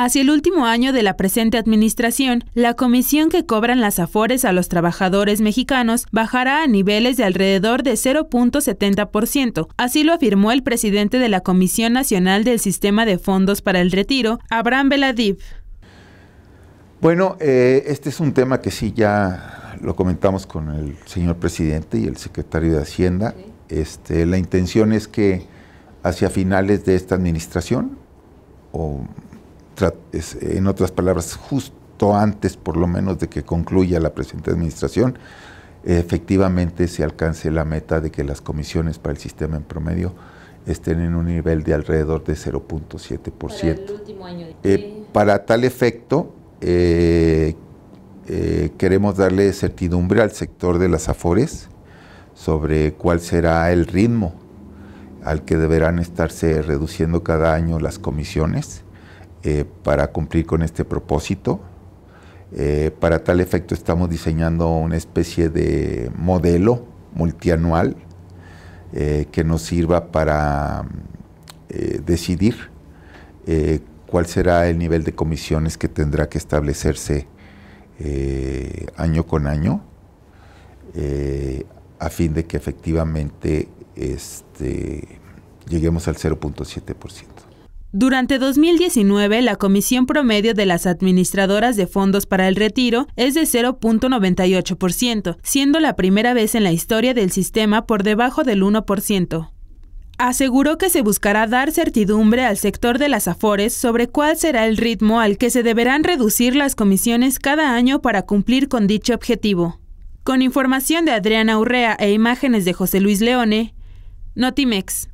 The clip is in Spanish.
Hacia el último año de la presente administración, la comisión que cobran las AFORES a los trabajadores mexicanos bajará a niveles de alrededor de 0.70%. Así lo afirmó el presidente de la Comisión Nacional del Sistema de Fondos para el Retiro, Abraham Veladiv. Bueno, eh, este es un tema que sí ya lo comentamos con el señor presidente y el secretario de Hacienda. Este, la intención es que hacia finales de esta administración, o en otras palabras, justo antes por lo menos de que concluya la presente administración, efectivamente se alcance la meta de que las comisiones para el sistema en promedio estén en un nivel de alrededor de 0.7%. Eh, para tal efecto, eh, eh, queremos darle certidumbre al sector de las AFORES sobre cuál será el ritmo al que deberán estarse reduciendo cada año las comisiones eh, para cumplir con este propósito. Eh, para tal efecto estamos diseñando una especie de modelo multianual eh, que nos sirva para decidir cuál será el nivel de comisiones que tendrá que establecerse año con año a fin de que efectivamente este, lleguemos al 0.7%. Durante 2019, la comisión promedio de las administradoras de fondos para el retiro es de 0.98%, siendo la primera vez en la historia del sistema por debajo del 1%. Aseguró que se buscará dar certidumbre al sector de las AFORES sobre cuál será el ritmo al que se deberán reducir las comisiones cada año para cumplir con dicho objetivo. Con información de Adriana Urrea e imágenes de José Luis Leone, Notimex.